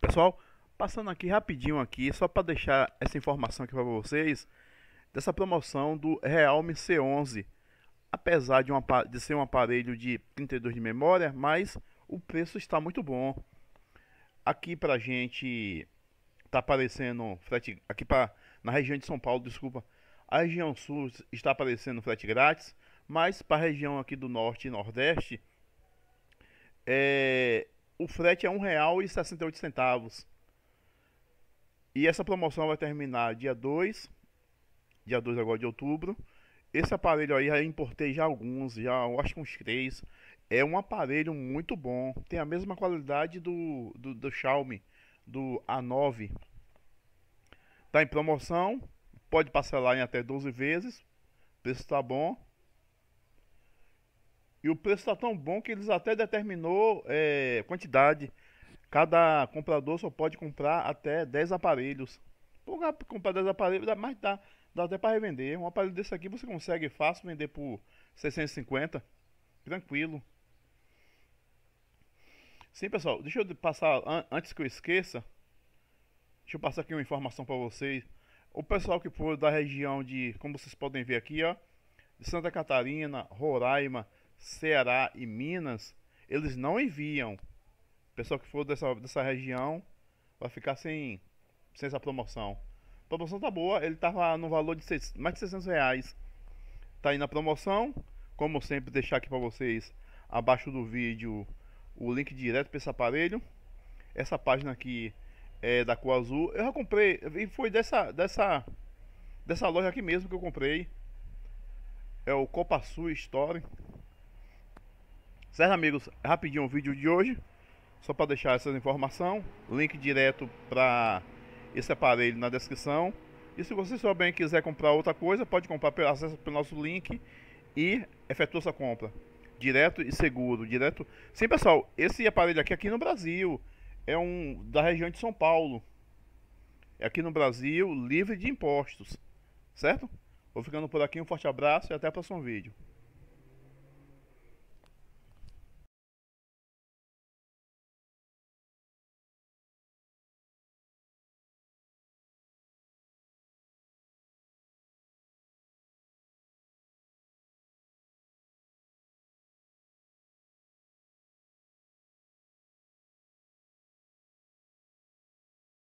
Pessoal, passando aqui rapidinho aqui, só para deixar essa informação aqui para vocês, dessa promoção do Realme C11. Apesar de, uma, de ser um aparelho de 32 de memória, mas o preço está muito bom. Aqui pra gente tá aparecendo frete aqui para na região de São Paulo, desculpa. A região sul está aparecendo frete grátis, mas para a região aqui do norte e nordeste é, o frete é R$ 1,68. E essa promoção vai terminar dia 2, dia 2 agora de outubro. Esse aparelho aí eu importei já alguns, já acho que uns três. É um aparelho muito bom, tem a mesma qualidade do, do, do Xiaomi, do A9. Tá em promoção, pode parcelar em até 12 vezes, preço tá bom. E o preço está tão bom que eles até determinou é, quantidade. Cada comprador só pode comprar até 10 aparelhos. Por comprar 10 aparelhos, dá, mais dá, dá até para revender. Um aparelho desse aqui você consegue fácil vender por 650. Tranquilo. Sim, pessoal, deixa eu passar, an antes que eu esqueça, deixa eu passar aqui uma informação para vocês. O pessoal que for da região de, como vocês podem ver aqui, ó, de Santa Catarina, Roraima, Ceará e Minas, eles não enviam. pessoal que for dessa, dessa região vai ficar sem, sem essa promoção. A promoção tá boa, ele tava tá no valor de seis, mais de 600 reais. Tá aí na promoção. Como sempre, deixar aqui para vocês abaixo do vídeo o link direto para esse aparelho. Essa página aqui é da cor azul. Eu já comprei, e foi dessa, dessa, dessa loja aqui mesmo que eu comprei. É o Copa Sul Store. Certo, amigos? Rapidinho o vídeo de hoje. Só para deixar essas informações. Link direto para esse aparelho na descrição. E se você souber quiser comprar outra coisa, pode comprar pelo acesso pelo nosso link e efetua sua compra. Direto e seguro, direto. Sim, pessoal, esse aparelho aqui aqui no Brasil é um da região de São Paulo. É aqui no Brasil, livre de impostos, certo? Vou ficando por aqui, um forte abraço e até o próximo vídeo.